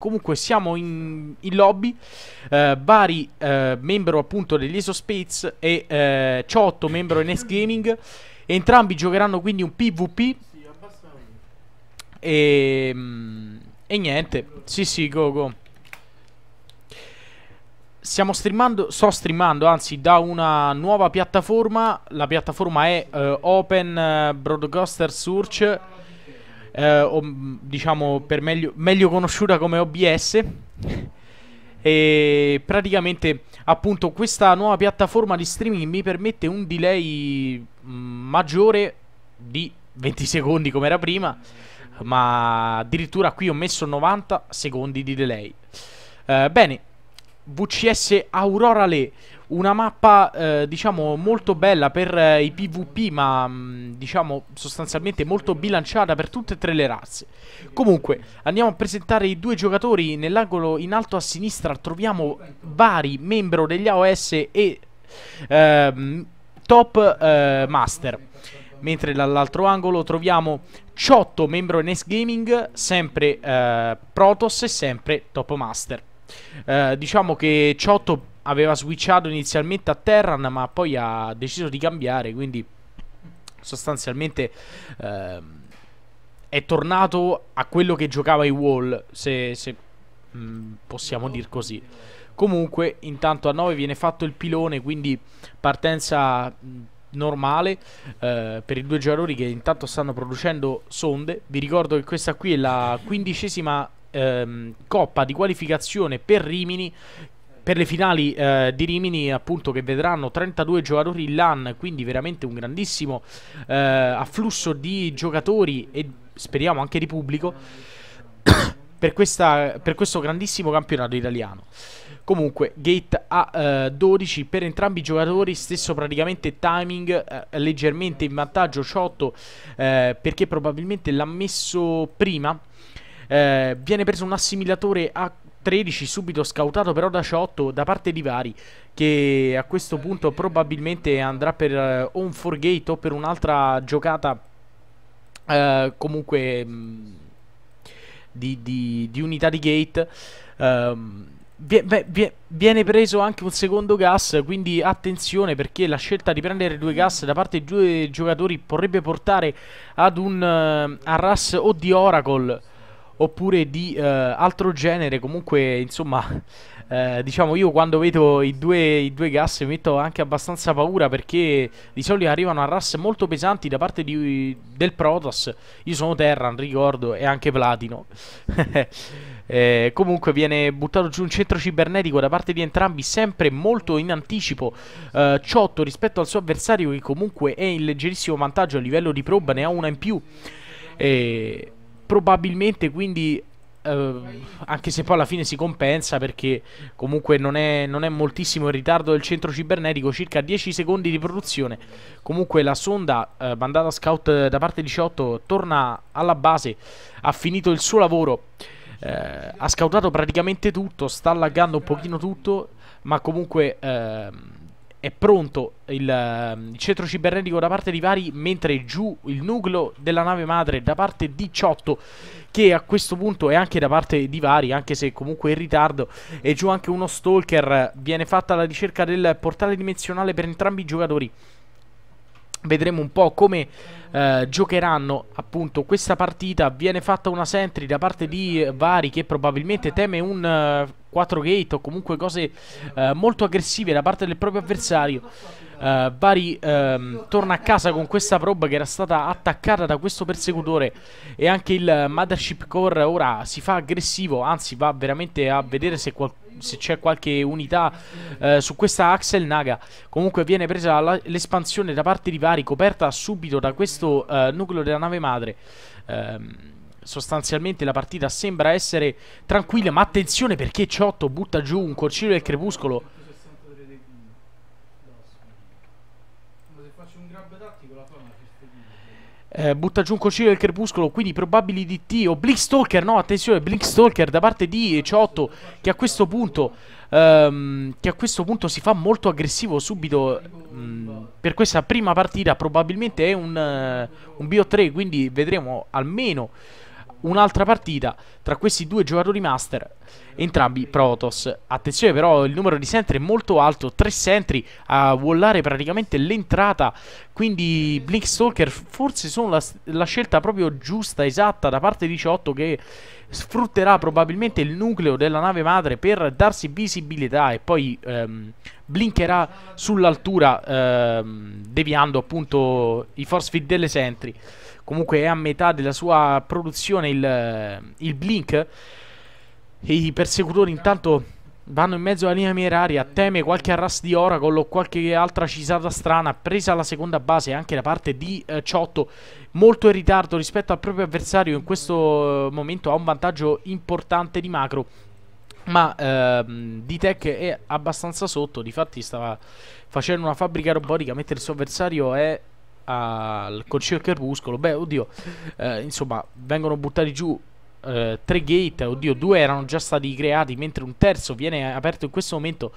Comunque siamo in, in lobby, eh, Bari eh, membro appunto degli Space e eh, Ciotto membro di Gaming, entrambi giocheranno quindi un PvP e, ehm, e niente, sì sì go go. Stiamo streamando, sto streamando anzi da una nuova piattaforma, la piattaforma è eh, Open eh, Broadcaster Search eh, o, mm, diciamo per meglio, meglio conosciuta come OBS. e praticamente appunto questa nuova piattaforma di streaming mi permette un delay mm, maggiore di 20 secondi come era prima, ma addirittura qui ho messo 90 secondi di delay. Eh, bene, VCS Aurora Le, una mappa eh, diciamo molto bella per eh, i pvp ma mh, mm, diciamo sostanzialmente molto bilanciata per tutte e tre le razze comunque andiamo a presentare i due giocatori nell'angolo in alto a sinistra troviamo Vari membri degli AOS e ehm, eh, Top Master mentre dall'altro angolo troviamo Ciotto membro NES Gaming sempre eh, Protoss e sempre Top Master eh, diciamo che Ciotto aveva switchato inizialmente a Terran, ma poi ha deciso di cambiare, quindi sostanzialmente eh, è tornato a quello che giocava i Wall, se, se mh, mm, possiamo dir così. Comunque, intanto a 9 viene fatto il pilone, quindi partenza mm, normale eh, per i due giocatori che intanto stanno producendo sonde. Vi ricordo che questa qui è la quindicesima ehm, coppa di qualificazione per Rimini per le finali eh, di Rimini, appunto, che vedranno 32 giocatori in LAN, quindi veramente un grandissimo eh, afflusso di giocatori e speriamo anche di pubblico per, questa, per questo grandissimo campionato italiano. Comunque, gate a eh, 12 per entrambi i giocatori, stesso praticamente timing, eh, leggermente in vantaggio Ciotto, eh, perché probabilmente l'ha messo prima. Eh, viene preso un assimilatore a 13 subito scautato però da Ciotto da parte di Vari che a questo punto probabilmente andrà per uh, eh, un forgate o per un'altra giocata uh, comunque mh, mm, di, di, di, unità di gate um, viene preso anche un secondo gas, quindi attenzione perché la scelta di prendere due gas da parte di due giocatori potrebbe portare ad un uh, eh, Arras o di Oracle oppure di eh, altro genere. Comunque, insomma, eh, diciamo io quando vedo i due, i due, gas mi metto anche abbastanza paura perché di solito arrivano a ras molto pesanti da parte di, del Protoss. Io sono Terran, ricordo, e anche Platino. eh, comunque viene buttato giù un centro cibernetico da parte di entrambi, sempre molto in anticipo. Eh, Ciotto rispetto al suo avversario, che comunque è in leggerissimo vantaggio a livello di proba, ne ha una in più. E probabilmente quindi Uh, anche se poi alla fine si compensa perché comunque non è, non è, moltissimo il ritardo del centro cibernetico, circa 10 secondi di produzione. Comunque la sonda uh, mandata scout eh, da parte 18 torna alla base, ha finito il suo lavoro, uh, ha scoutato praticamente tutto, sta allagando un pochino tutto, ma comunque ehm, è pronto il, ehm, il, centro cibernetico da parte di Vari, mentre giù il nucleo della nave madre da parte 18, che a questo punto è anche da parte di Vari, anche se comunque in ritardo, e giù anche uno stalker, viene fatta la ricerca del portale dimensionale per entrambi i giocatori. Vedremo un po' come eh, giocheranno appunto questa partita. Viene fatta una sentry da parte di Vari che probabilmente teme un eh, 4 gate o comunque cose eh, molto aggressive da parte del proprio avversario. Eh, Bari ehm, torna a casa con questa probe che era stata attaccata da questo persecutore e anche il Mothership Core ora si fa aggressivo, anzi va veramente a vedere se qualcuno se c'è qualche unità eh, su questa Axel Naga. Comunque viene presa l'espansione da parte di Vari, coperta subito da questo eh, nucleo della nave madre. Ehm sostanzialmente la partita sembra essere tranquilla, ma attenzione perché Ciotto butta giù un corcino del crepuscolo. Eh, butta giù un corcino del crepuscolo, quindi probabili DT o Blink Stalker, no attenzione, Blink Stalker da parte di Ciotto che a questo punto, um, a questo punto si fa molto aggressivo subito um, per questa prima partita, probabilmente è un, uh, un BO3, quindi vedremo almeno un'altra partita tra questi due giocatori master, entrambi Protoss. Attenzione però, il numero di sentry è molto alto, 3 sentry a wallare praticamente l'entrata, quindi Blink Stalker forse sono la, la, scelta proprio giusta, esatta da parte 18 che sfrutterà probabilmente il nucleo della nave madre per darsi visibilità e poi ehm, blinkerà sull'altura ehm, deviando appunto i force feed delle sentry comunque è a metà della sua produzione il, il Blink. I persecutori intanto vanno in mezzo alla linea miraria, teme qualche arras di Oracle o qualche altra cisata strana, presa alla seconda base anche da parte di eh, Ciotto, molto in ritardo rispetto al proprio avversario, in questo eh, momento ha un vantaggio importante di macro. Ma ehm, D-Tech è abbastanza sotto, difatti stava facendo una fabbrica robotica mentre il suo avversario è al Corcio Crepuscolo, beh, oddio, eh, insomma, vengono buttati giù eh, tre gate, oddio, due erano già stati creati, mentre un terzo viene aperto in questo momento.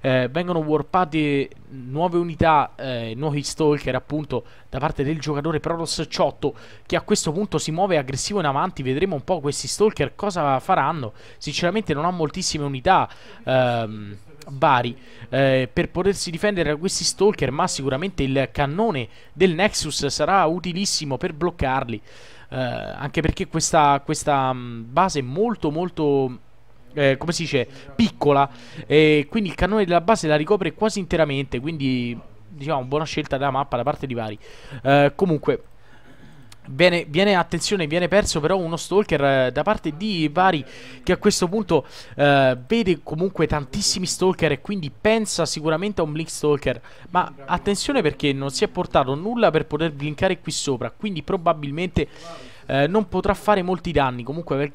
Eh, vengono warpate nuove unità, eh, nuovi stalker appunto da parte del giocatore Proros Ciotto che a questo punto si muove aggressivo in avanti, vedremo un po' questi stalker cosa faranno, sinceramente non ha moltissime unità. Ehm, vari eh, per potersi difendere da questi stalker ma sicuramente il cannone del Nexus sarà utilissimo per bloccarli eh, anche perché questa, questa mm, base è molto molto eh, come si dice piccola e quindi il cannone della base la ricopre quasi interamente quindi diciamo buona scelta della mappa da parte di vari eh, comunque Viene, viene, attenzione, viene perso però uno stalker eh, da parte di Vari che a questo punto eh, vede comunque tantissimi stalker e quindi pensa sicuramente a un blink stalker. Ma attenzione perché non si è portato nulla per poter blinkare qui sopra, quindi probabilmente eh, non potrà fare molti danni. Comunque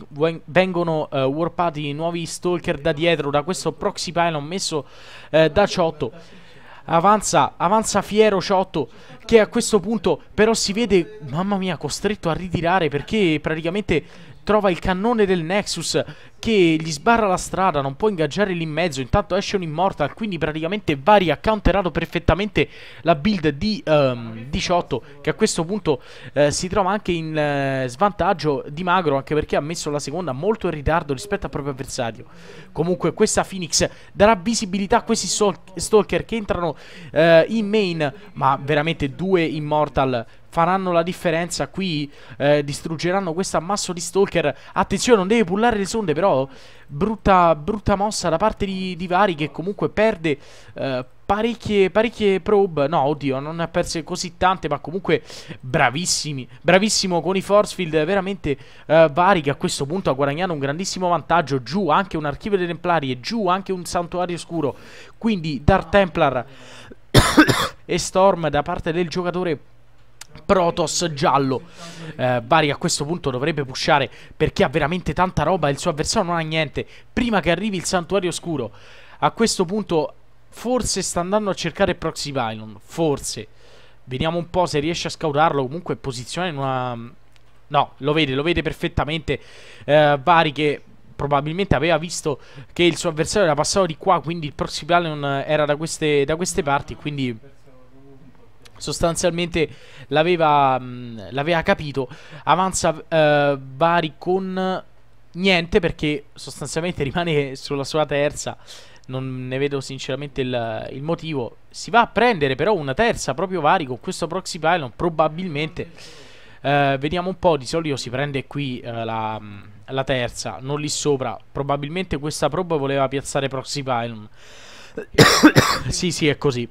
vengono eh, warpati nuovi stalker da dietro da questo proxy pylon messo eh, da 18. Avanza, avanza Fiero Ciotto che a questo punto però si vede, mamma mia, costretto a ritirare perché praticamente trova il cannone del Nexus che gli sbarra la strada, non può ingaggiare lì in mezzo, intanto esce un Immortal, quindi praticamente va riaccounterando perfettamente la build di um, ehm, 18 che a questo punto eh, si trova anche in eh, svantaggio di Magro anche perché ha messo la seconda molto in ritardo rispetto al proprio avversario. Comunque questa Phoenix darà visibilità a questi stalker che entrano eh, in main, ma veramente due Immortal faranno la differenza qui, eh, distruggeranno questo ammasso di stalker. Attenzione, non deve pullare le sonde, però brutta, brutta mossa da parte di, di Vari che comunque perde... Eh, Parecchie, parecchie, probe. No, oddio, non ne ha perse così tante, ma comunque bravissimi. Bravissimo con i force field, veramente eh, vari che a questo punto ha guadagnato un grandissimo vantaggio. Giù anche un archivio dei Templari e giù anche un santuario scuro. Quindi Dark Templar e Storm da parte del giocatore Protoss giallo eh, Bari a questo punto dovrebbe pushare perché ha veramente tanta roba e il suo avversario non ha niente prima che arrivi il santuario oscuro a questo punto forse sta andando a cercare Proxy Violon forse vediamo un po' se riesce a scautarlo comunque posizione in una... no lo vede lo vede perfettamente eh, Bari che probabilmente aveva visto che il suo avversario era passato di qua quindi il Proxy Violon era da queste, da queste parti quindi sostanzialmente l'aveva, mh, mm, l'aveva capito. Avanza eh, Bari con niente perché sostanzialmente rimane sulla sua terza. Non ne vedo sinceramente il, il motivo. Si va a prendere però una terza proprio Vari con questo proxy pylon probabilmente. Eh, vediamo un po', di solito si prende qui eh, la, mm, la, terza, non lì sopra. Probabilmente questa proba voleva piazzare proxy pylon. sì, sì, è così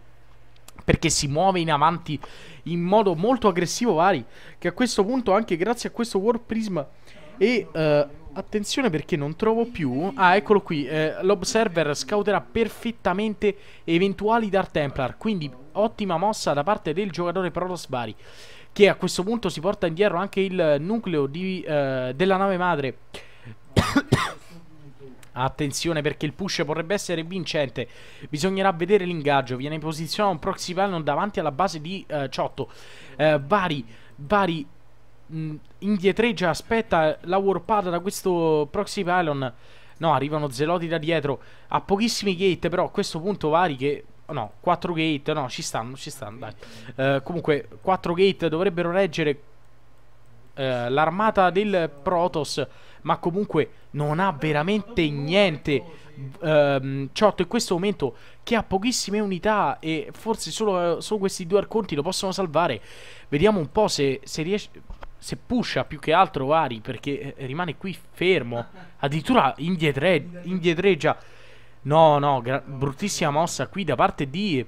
perché si muove in avanti in modo molto aggressivo Vari che a questo punto anche grazie a questo War Prism e eh, attenzione perché non trovo più ah eccolo qui eh, l'observer scouterà perfettamente eventuali Dark Templar quindi ottima mossa da parte del giocatore Protoss Vari che a questo punto si porta indietro anche il nucleo di, eh, della nave madre Attenzione perché il push potrebbe essere vincente. Bisognerà vedere l'ingaggio. Viene posizionato un proxy pylon davanti alla base di eh, Ciotto. Eh, vari, vari mh, indietreggia, aspetta la warpata da questo proxy pylon. No, arrivano zeloti da dietro. A pochissimi gate, però a questo punto vari che... Oh no, 4 gate, no, ci stanno, ci stanno, dai. Eh, comunque, 4 gate dovrebbero reggere eh, l'armata del Protoss ma comunque non ha veramente niente. Um, Ciotto in questo momento che ha pochissime unità e forse solo, solo questi due arconti lo possono salvare. Vediamo un po' se, se riesce... Se pusha più che altro Vari perché eh, rimane qui fermo. Addirittura indiedre, indietreggia. No, no, bruttissima mossa qui da parte di...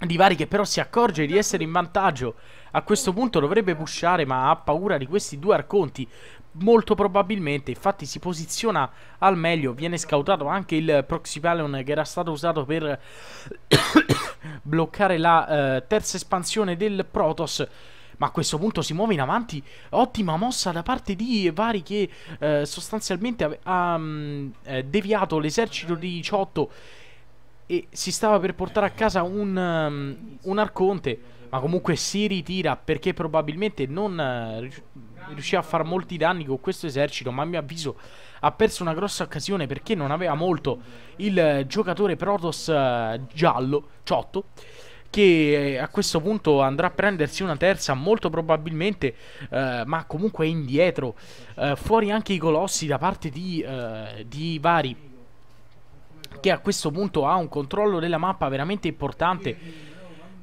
Di Vari che però si accorge di essere in vantaggio. A questo punto dovrebbe pushare ma ha paura di questi due arconti molto probabilmente, infatti si posiziona al meglio, viene scautato anche il Proxy Pallon che era stato usato per bloccare la eh, terza espansione del Protoss. Ma a questo punto si muove in avanti, ottima mossa da parte di Vari che eh, sostanzialmente ha, mm, ha eh, deviato l'esercito di 18 e si stava per portare a casa un, mm, un arconte ma comunque si ritira perché probabilmente non, eh, riuscì a fare molti danni con questo esercito, ma a mio avviso ha perso una grossa occasione perché non aveva molto il giocatore Protoss eh, giallo, Ciotto, che eh, a questo punto andrà a prendersi una terza molto probabilmente, eh, ma comunque indietro, eh, fuori anche i colossi da parte di, eh, di Vari, che a questo punto ha un controllo della mappa veramente importante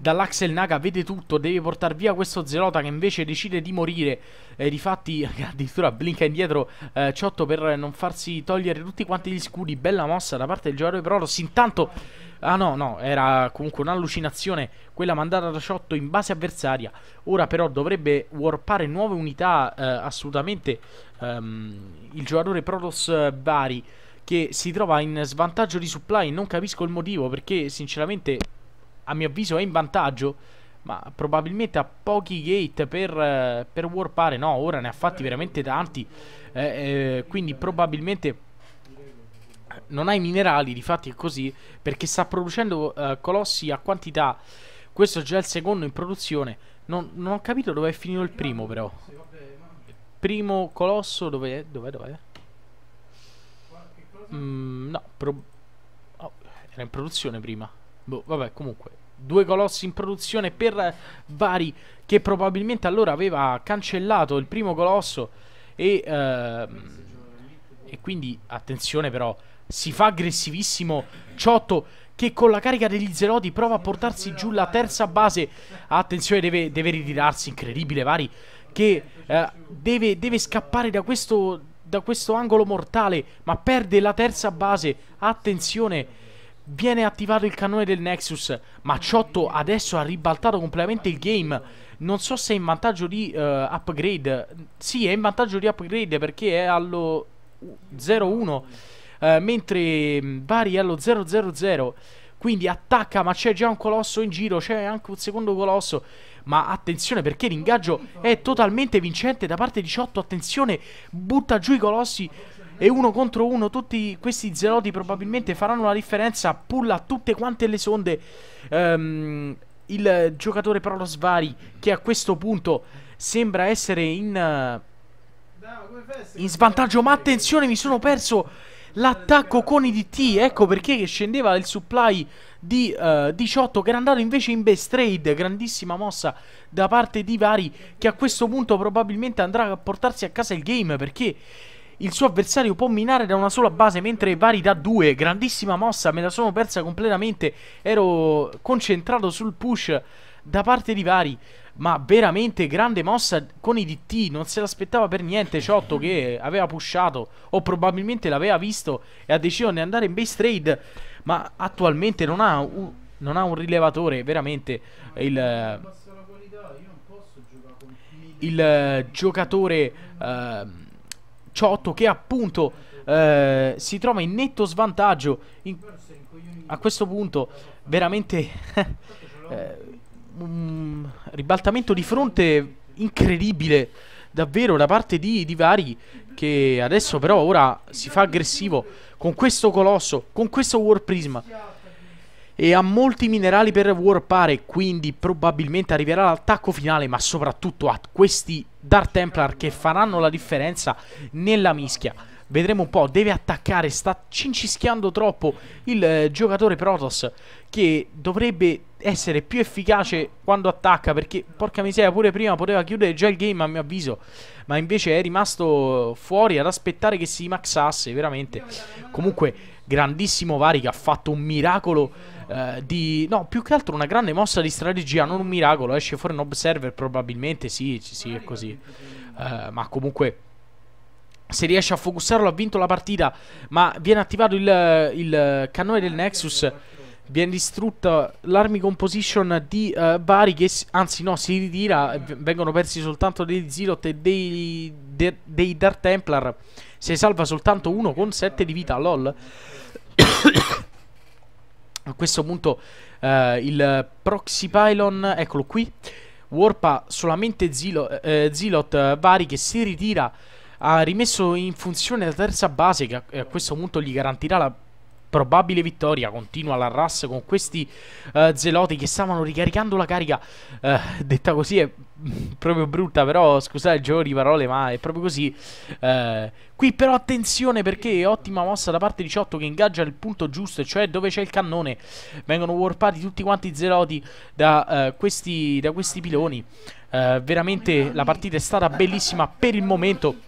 dall'Axel Naga vede tutto, deve portare via questo Zelota che invece decide di morire. E eh, difatti addirittura blinca indietro eh, Ciotto per non farsi togliere tutti quanti gli scudi. Bella mossa da parte del giocatore Proros. Intanto... Ah no, no, era comunque un'allucinazione quella mandata da Ciotto in base avversaria. Ora però dovrebbe warpare nuove unità eh, assolutamente ehm, il giocatore Protos eh, Bari che si trova in svantaggio di supply. Non capisco il motivo perché sinceramente a mio avviso è in vantaggio, ma probabilmente ha pochi gate per, eh, per warpare. No, ora ne ha fatti veramente tanti, eh, eh, quindi probabilmente non ha i minerali, difatti è così, perché sta producendo eh, colossi a quantità. Questo è già il secondo in produzione. Non, non ho capito dove è finito il primo, però. Primo colosso, dove Dov'è? Dov'è? Mm, no, pro... oh, era in produzione prima. Boh, vabbè, comunque, due colossi in produzione per eh, Vari che probabilmente allora aveva cancellato il primo colosso e, ehm, e quindi attenzione però si fa aggressivissimo Ciotto che con la carica degli Zeroti prova a portarsi giù la terza base attenzione deve, deve ritirarsi incredibile Vari che eh, deve, deve scappare da questo da questo angolo mortale ma perde la terza base attenzione Viene attivato il cannone del Nexus, ma Ciotto adesso ha ribaltato completamente il game. Non so se è in vantaggio di uh, upgrade. Sì, è in vantaggio di upgrade perché è allo 0-1, uh, eh, mentre mm, Bari è allo 0-0-0. Quindi attacca, ma c'è già un colosso in giro, c'è anche un secondo colosso. Ma attenzione perché l'ingaggio è totalmente vincente da parte di Ciotto. Attenzione, butta giù i colossi e uno contro uno tutti questi zeloti probabilmente faranno la differenza pulla tutte quante le sonde um, il giocatore però lo svari che a questo punto sembra essere in uh, in svantaggio ma attenzione mi sono perso l'attacco con i DT ecco perché scendeva il supply di uh, eh, 18 che era andato invece in best trade grandissima mossa da parte di Vari che a questo punto probabilmente andrà a portarsi a casa il game perché il suo avversario può minare da una sola base mentre vari da due. Grandissima mossa, me la sono persa completamente. Ero concentrato sul push da parte di vari. Ma veramente grande mossa con i DT. Non se l'aspettava per niente. Ciotto che aveva pushato o probabilmente l'aveva visto e ha deciso di andare in base trade. Ma attualmente non ha un, non ha un rilevatore. Veramente il, eh, il giocatore. Uh, Ciotto che appunto eh, si trova in netto svantaggio in, a questo punto veramente eh, un ribaltamento di fronte incredibile davvero da parte di, di Vari che adesso però ora si fa aggressivo con questo Colosso, con questo War Prism e ha molti minerali per warpare, quindi probabilmente arriverà l'attacco finale, ma soprattutto a questi Dark Templar che faranno la differenza nella mischia. Vedremo un po', deve attaccare, sta cincischiando troppo il eh, giocatore Protoss che dovrebbe essere più efficace quando attacca perché porca miseria pure prima poteva chiudere già il game a mio avviso ma invece è rimasto fuori ad aspettare che si maxasse veramente comunque grandissimo Vari che ha fatto un miracolo eh, di... No, più che altro una grande mossa di strategia, non un miracolo. Esce fuori un observer, probabilmente sì, sì, è così. Eh, ma comunque... Se riesce a focussarlo ha vinto la partita Ma viene attivato il, il cannone del Nexus viene distrutta l'army composition di uh, eh, Bari che anzi no si ritira vengono persi soltanto dei Zilot e dei, de, dei Dark Templar se salva soltanto uno con 7 di vita lol a questo punto eh, il proxy pylon, eccolo qui, warpa solamente eh, eh, Zilot, eh, Zilot Vari che si ritira, ha rimesso in funzione la terza base che a eh, questo punto gli garantirà la probabile vittoria. Continua la Russ con questi uh, eh, zeloti che stavano ricaricando la carica. Uh, detta così è proprio brutta, però scusate il gioco di parole, ma è proprio così. Uh, qui però attenzione perché ottima mossa da parte 18 che ingaggia il punto giusto, cioè dove c'è il cannone. Vengono warpati tutti quanti i zeloti da, questi, da questi piloni. veramente la partita è stata bellissima per il momento.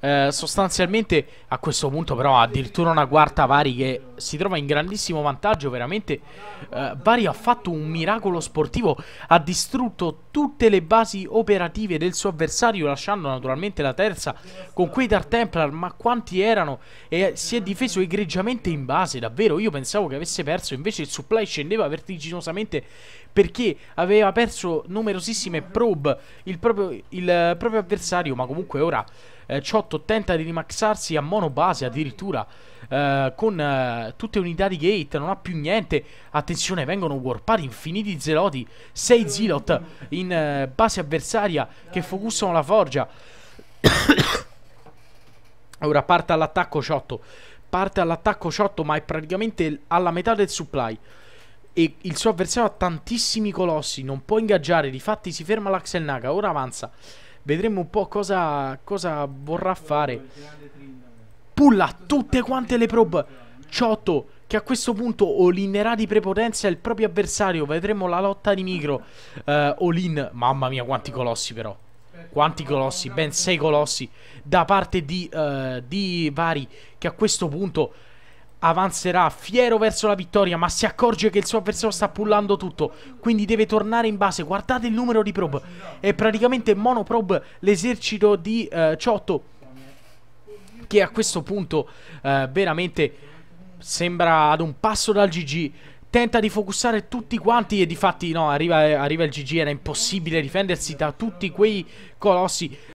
Eh, sostanzialmente a questo punto però addirittura una quarta Vari che si trova in grandissimo vantaggio veramente eh, Vari ha fatto un miracolo sportivo ha distrutto tutte le basi operative del suo avversario lasciando naturalmente la terza con quei Dark Templar ma quanti erano e si è difeso egregiamente in base davvero io pensavo che avesse perso invece il supply scendeva vertiginosamente perché aveva perso numerosissime probe il proprio, il proprio avversario ma comunque ora eh, Ciotto tenta di rimaxarsi a monobase addirittura eh, con eh, tutte unità di gate, non ha più niente. Attenzione, vengono warpati infiniti zeloti, 6 zilot in eh, base avversaria che focussano la forgia. Ora parte all'attacco Ciotto, parte all'attacco Ciotto ma è praticamente alla metà del supply e il suo avversario ha tantissimi colossi, non può ingaggiare, difatti si ferma l'Axel Naga, ora avanza. Vedremo un po' cosa, cosa vorrà fare. Pulla tutte quante le probe. Ciotto che a questo punto olinerà di prepotenza il proprio avversario. Vedremo la lotta di micro. Uh, eh, Olin, mamma mia quanti colossi però. Quanti colossi, ben sei colossi da parte di, uh, di Vari che a questo punto avanzerà fiero verso la vittoria ma si accorge che il suo avversario sta pullando tutto quindi deve tornare in base guardate il numero di prob è praticamente monoprobe l'esercito di eh, Ciotto che a questo punto eh, veramente sembra ad un passo dal GG tenta di focussare tutti quanti e di fatti no arriva, arriva il GG era impossibile difendersi da tutti quei colossi